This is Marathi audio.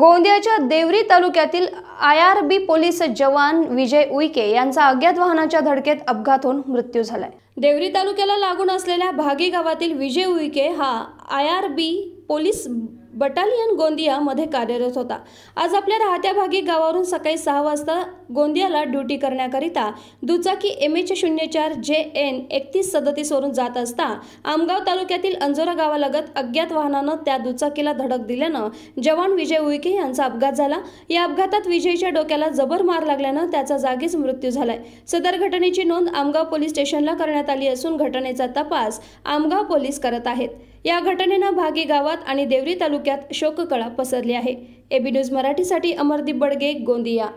गोंदियाच्या देवरी तालुक्यातील आय आर बी पोलीस जवान विजय उईके यांचा अज्ञात वाहनाच्या धडकेत अपघात होऊन मृत्यू झालाय देवरी तालुक्याला लागून असलेल्या भागी गावातील विजय उईके हा I R B police battalion Gondia मध्ये कार्यरत होता आज आपल्या राहत्या भागी गावावरून सकाळी सहा वाजता गोंदियाला ड्युटी करण्याकरिता दुचाकी एम एच शून्य चार जे एन एकतीस सदतीसवरून जात असता आमगाव तालुक्यातील अंजोरा गावालगत अज्ञात वाहनानं त्या दुचाकीला धडक दिल्यानं जवान विजय उईके यांचा अपघात झाला या अपघातात विजयच्या डोक्याला जबर मार लागल्यानं त्याचा जागीच मृत्यू झालाय सदर घटनेची नोंद आमगाव पोलीस स्टेशनला करण्यात आली असून घटनेचा तपास आमगाव पोलीस करत आहेत या घटनेनं भागी गावात आणि देवरी तालुक्यात शोककळा पसरली आहे एबी न्यूज मराठीसाठी अमरदीप बडगे गोंदिया